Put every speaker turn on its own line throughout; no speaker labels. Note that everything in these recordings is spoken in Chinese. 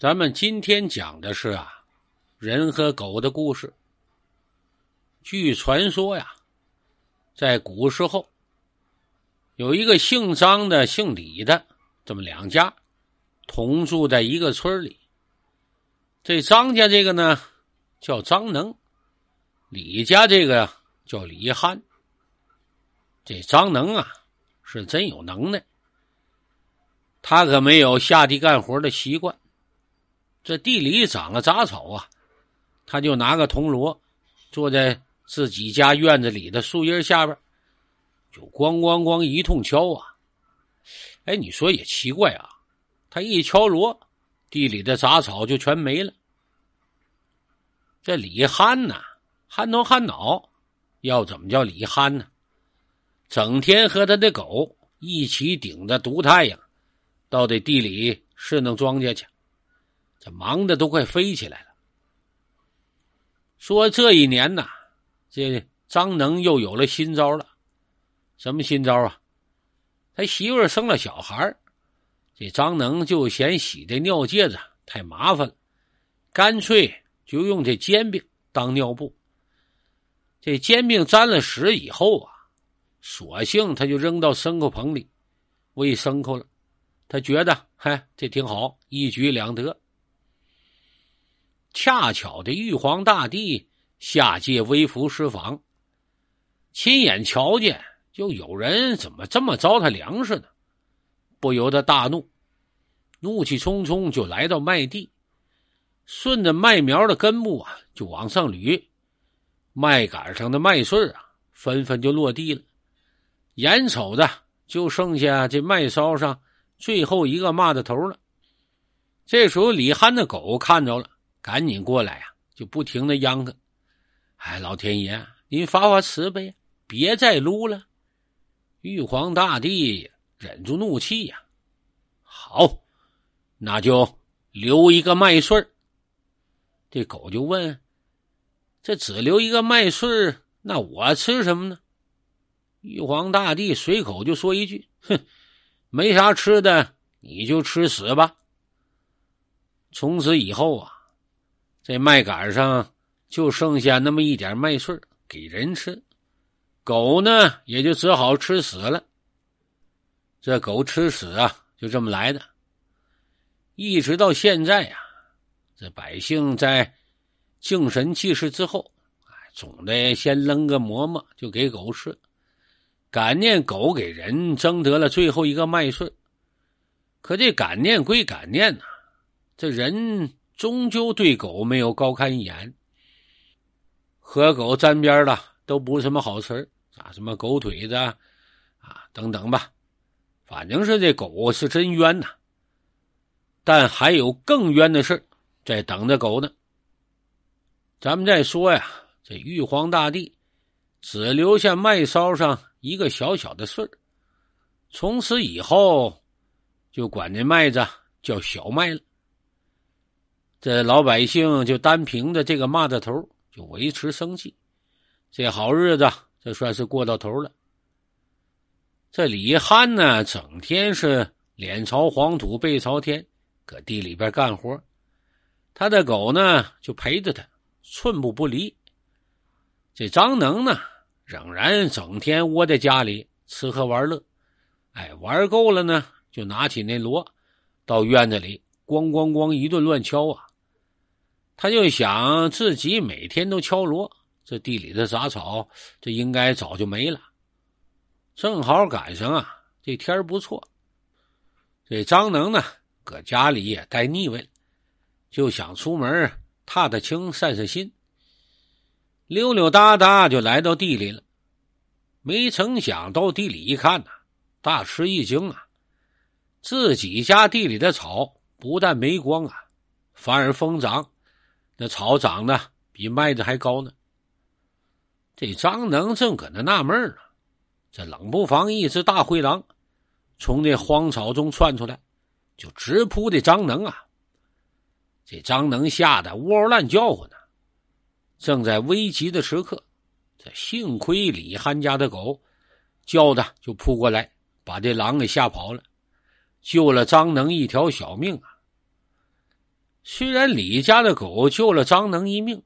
咱们今天讲的是啊，人和狗的故事。据传说呀，在古时候，有一个姓张的、姓李的，这么两家同住在一个村里。这张家这个呢叫张能，李家这个呀叫李汉。这张能啊是真有能耐，他可没有下地干活的习惯。这地里长了杂草啊，他就拿个铜锣，坐在自己家院子里的树荫下边，就咣咣咣一通敲啊。哎，你说也奇怪啊，他一敲锣，地里的杂草就全没了。这李憨呢，憨头憨脑，要怎么叫李憨呢？整天和他的狗一起顶着毒太阳，到这地里侍弄庄稼去。这忙的都快飞起来了。说这一年呐，这张能又有了新招了。什么新招啊？他媳妇生了小孩这张能就嫌洗这尿戒子太麻烦了，干脆就用这煎饼当尿布。这煎饼沾了屎以后啊，索性他就扔到牲口棚里喂牲口了。他觉得嗨，这挺好，一举两得。恰巧的玉皇大帝下界微服私访，亲眼瞧见，就有人怎么这么糟蹋粮食呢？不由得大怒，怒气冲冲就来到麦地，顺着麦苗的根部啊，就往上捋，麦杆上的麦穗啊，纷纷就落地了。眼瞅着就剩下这麦梢上最后一个蚂蚱头了，这时候李憨的狗看着了。赶紧过来呀！就不停的央他：“哎，老天爷，您发发慈悲，别再撸了！”玉皇大帝忍住怒气呀，好，那就留一个麦穗儿。这狗就问：“这只留一个麦穗儿，那我吃什么呢？”玉皇大帝随口就说一句：“哼，没啥吃的，你就吃屎吧。”从此以后啊。这麦秆上就剩下那么一点麦穗给人吃，狗呢也就只好吃屎了。这狗吃屎啊，就这么来的。一直到现在呀，这百姓在敬神祭祀之后，总得先扔个馍馍就给狗吃，感念狗给人争得了最后一个麦穗。可这感念归感念呐，这人。终究对狗没有高看一眼。和狗沾边的都不是什么好词儿啊，什么狗腿子，啊等等吧，反正是这狗是真冤呐。但还有更冤的事在等着狗呢。咱们再说呀，这玉皇大帝只留下麦梢上一个小小的穗儿，从此以后就管这麦子叫小麦了。这老百姓就单凭着这个骂的头就维持生计，这好日子这算是过到头了。这李憨呢，整天是脸朝黄土背朝天，搁地里边干活，他的狗呢就陪着他，寸步不离。这张能呢，仍然整天窝在家里吃喝玩乐，哎，玩够了呢，就拿起那锣，到院子里咣咣咣一顿乱敲啊。他就想自己每天都敲锣，这地里的杂草，这应该早就没了。正好赶上啊，这天不错。这张能呢，搁家里也待腻味，就想出门踏踏青散散心。溜溜达达就来到地里了，没成想到地里一看呐，大吃一惊啊！自己家地里的草不但没光啊，反而疯长。那草长得比麦子还高呢。这张能正搁那纳闷呢，这冷不防一只大灰狼从这荒草中窜出来，就直扑这张能啊！这张能吓得呜嗷乱叫唤呢。正在危急的时刻，这幸亏李憨家的狗叫的就扑过来，把这狼给吓跑了，救了张能一条小命啊！虽然李家的狗救了张能一命，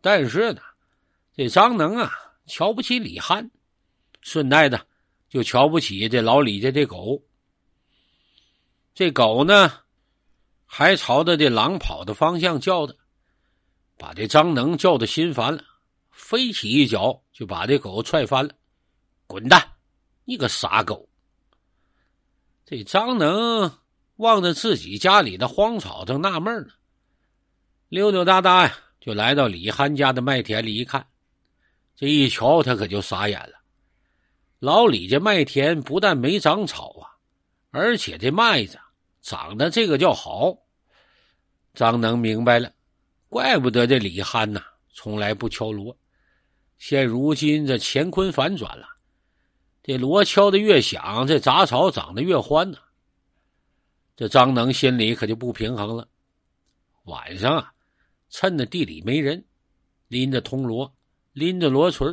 但是呢，这张能啊瞧不起李汉，顺带的就瞧不起这老李家这狗。这狗呢，还朝着这狼跑的方向叫的，把这张能叫的心烦了，飞起一脚就把这狗踹翻了，滚蛋，你个傻狗！这张能。望着自己家里的荒草，正纳闷呢，溜溜达达呀，就来到李憨家的麦田里一看，这一瞧他可就傻眼了。老李家麦田不但没长草啊，而且这麦子长得这个叫好。张能明白了，怪不得这李憨呐从来不敲锣，现如今这乾坤反转了，这锣敲的越响，这杂草长得越欢呢。这张能心里可就不平衡了。晚上啊，趁着地里没人，拎着铜锣，拎着锣锤，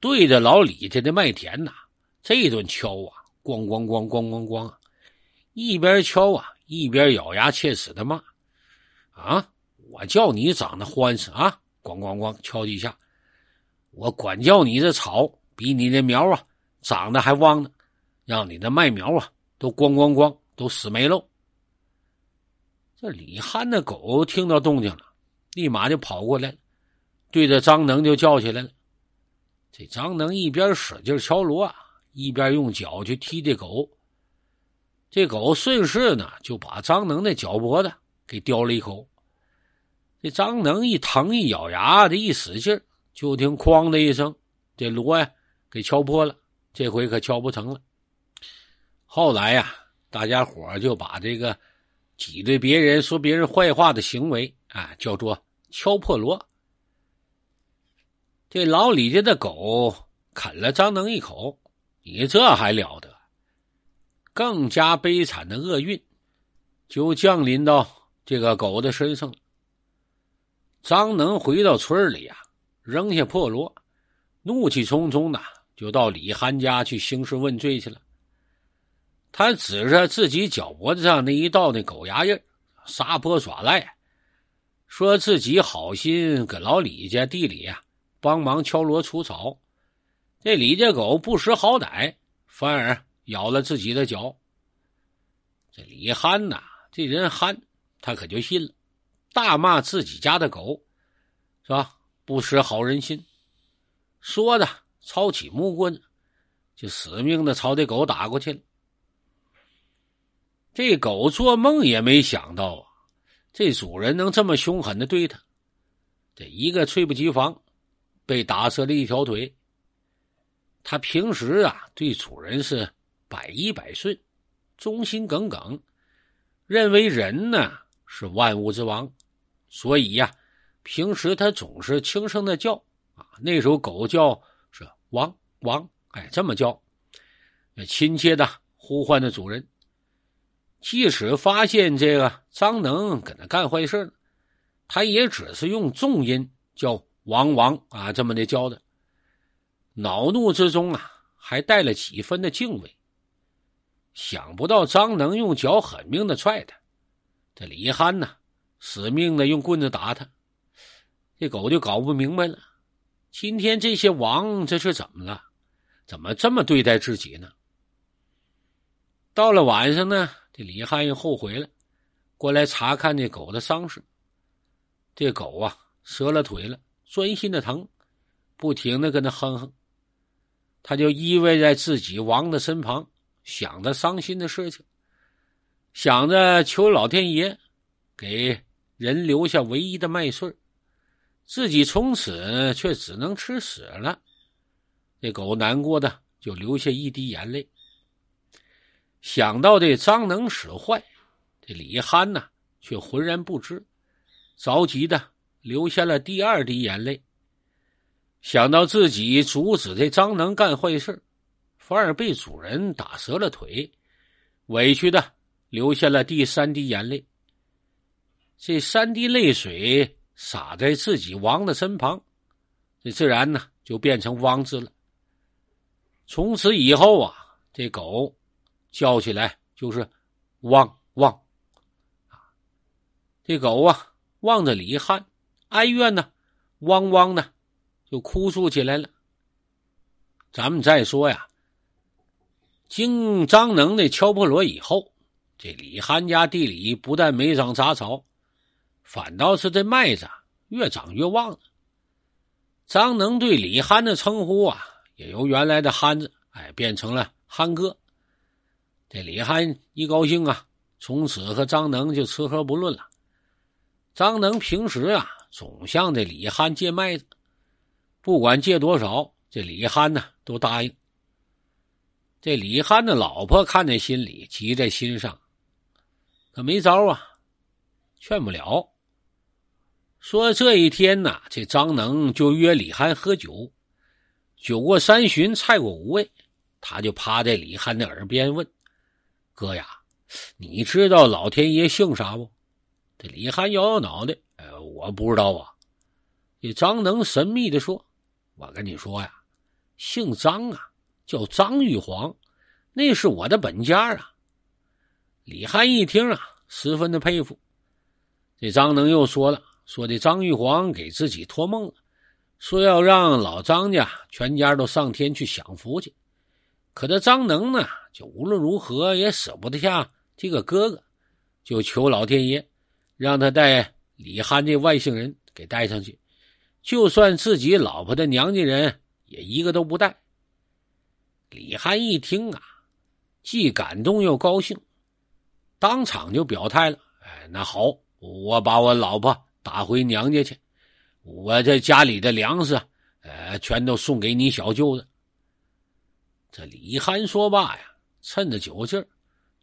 对着老李家的麦田呐，这一顿敲啊，咣咣咣咣咣咣一边敲啊，一边咬牙切齿的骂：“啊，我叫你长得欢实啊！咣咣咣，敲几下，我管叫你这草比你那苗啊长得还旺呢，让你那麦苗啊都咣咣咣！”都死没喽！这李汉的狗听到动静了，立马就跑过来，对着张能就叫起来了。这张能一边使劲敲锣，啊，一边用脚去踢这狗。这狗顺势呢，就把张能的脚脖子给叼了一口。这张能一疼，一咬牙，这一使劲，就听“哐”的一声，这锣呀给敲破了。这回可敲不成了。后来呀。大家伙就把这个挤兑别人、说别人坏话的行为啊，叫做敲破锣。这老李家的狗啃了张能一口，你这还了得？更加悲惨的厄运就降临到这个狗的身上了。张能回到村里啊，扔下破锣，怒气冲冲的就到李憨家去兴师问罪去了。他指着自己脚脖子上那一道那狗牙印撒泼耍赖，说自己好心给老李家地里啊帮忙敲锣除草，这李家狗不识好歹，反而咬了自己的脚。这李憨呐，这人憨，他可就信了，大骂自己家的狗，是吧？不识好人心。说着，抄起木棍，就死命的朝这狗打过去了。这狗做梦也没想到啊，这主人能这么凶狠的对它。这一个猝不及防被打折了一条腿。他平时啊对主人是百依百顺，忠心耿耿，认为人呢是万物之王，所以呀，平时他总是轻声的叫啊，那时候狗叫是“王王”，哎，这么叫，亲切的呼唤着主人。即使发现这个张能搁那干坏事他也只是用重音叫“王王啊”，这么的叫的。恼怒之中啊，还带了几分的敬畏。想不到张能用脚狠命的踹他，这李憨呢，死命的用棍子打他。这狗就搞不明白了，今天这些王这是怎么了？怎么这么对待自己呢？到了晚上呢？这李汉又后悔了，过来查看这狗的伤势。这狗啊，折了腿了，钻心的疼，不停的跟他哼哼。他就依偎在自己王的身旁，想着伤心的事情，想着求老天爷给人留下唯一的麦穗，自己从此却只能吃屎了。那狗难过的就流下一滴眼泪。想到这张能使坏，这李憨呢却浑然不知，着急的流下了第二滴眼泪。想到自己阻止这张能干坏事，反而被主人打折了腿，委屈的流下了第三滴眼泪。这三滴泪水洒在自己王的身旁，这自然呢就变成汪字了。从此以后啊，这狗。叫起来就是汪汪，啊！这狗啊望着李汉，哀怨呢，汪汪的就哭诉起来了。咱们再说呀，经张能那敲破锣以后，这李憨家地里不但没长杂草，反倒是这麦子越长越旺了。张能对李憨的称呼啊，也由原来的憨子哎变成了憨哥。这李汉一高兴啊，从此和张能就吃喝不论了。张能平时啊，总向这李汉借麦子，不管借多少，这李汉呢都答应。这李汉的老婆看在心里，急在心上，可没招啊，劝不了。说这一天呢，这张能就约李汉喝酒，酒过三巡，菜过五味，他就趴在李汉的耳边问。哥呀，你知道老天爷姓啥不？这李汉摇摇脑袋，呃，我不知道啊。这张能神秘的说：“我跟你说呀，姓张啊，叫张玉皇，那是我的本家啊。”李汉一听啊，十分的佩服。这张能又说了：“说这张玉皇给自己托梦了，说要让老张家全家都上天去享福去。”可这张能呢，就无论如何也舍不得下这个哥哥，就求老天爷，让他带李憨这外姓人给带上去，就算自己老婆的娘家人也一个都不带。李憨一听啊，既感动又高兴，当场就表态了：“哎，那好，我把我老婆打回娘家去，我这家里的粮食，呃，全都送给你小舅子。”这李憨说罢呀，趁着酒劲儿，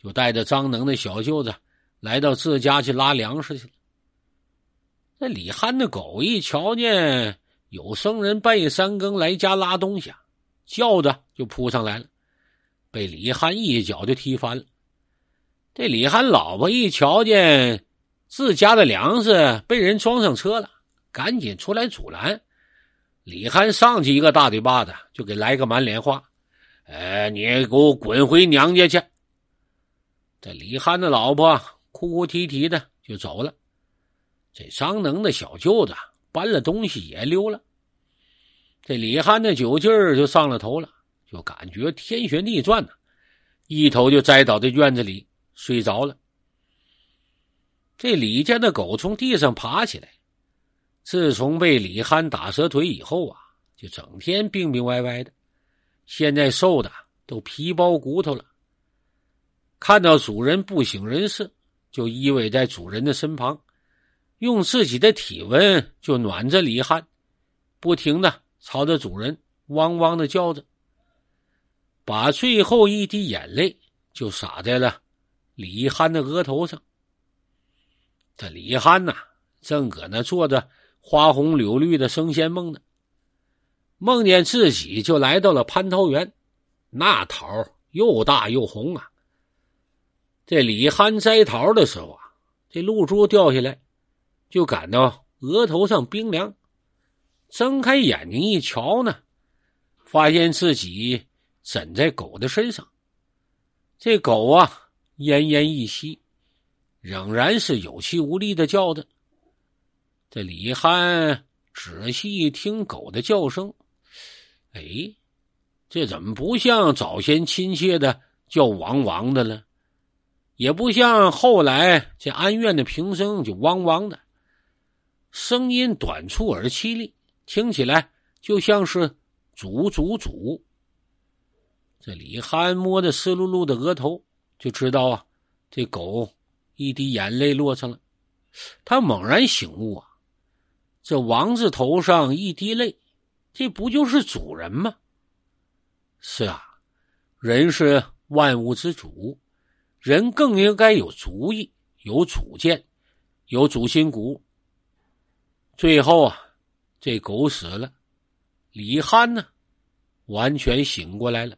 就带着张能的小舅子来到自家去拉粮食去了。那李憨的狗一瞧见有生人半夜三更来家拉东西，叫着就扑上来了，被李憨一脚就踢翻了。这李憨老婆一瞧见自家的粮食被人装上车了，赶紧出来阻拦，李憨上去一个大嘴巴子，就给来个满脸花。哎，你给我滚回娘家去！这李憨的老婆哭哭啼啼的就走了，这张能的小舅子搬了东西也溜了。这李憨的酒劲儿就上了头了，就感觉天旋地转的，一头就栽倒在院子里睡着了。这李家的狗从地上爬起来，自从被李憨打折腿以后啊，就整天病病歪歪的。现在瘦的都皮包骨头了。看到主人不省人事，就依偎在主人的身旁，用自己的体温就暖着李汉，不停的朝着主人汪汪的叫着，把最后一滴眼泪就洒在了李汉的额头上。这李汉呐，正搁那做着花红柳绿的升仙梦呢。梦见自己就来到了蟠桃园，那桃又大又红啊。这李憨摘桃的时候啊，这露珠掉下来，就感到额头上冰凉。睁开眼睛一瞧呢，发现自己枕在狗的身上。这狗啊，奄奄一息，仍然是有气无力的叫着。这李憨仔细一听狗的叫声。哎，这怎么不像早先亲切的叫王王的了？也不像后来这安院的平声就汪汪的，声音短促而凄厉，听起来就像是“祖祖祖”。这李憨摸着湿漉漉的额头，就知道啊，这狗一滴眼泪落上了。他猛然醒悟啊，这“王”字头上一滴泪。这不就是主人吗？是啊，人是万物之主，人更应该有主意、有主见、有主心骨。最后啊，这狗死了，李憨呢，完全醒过来了。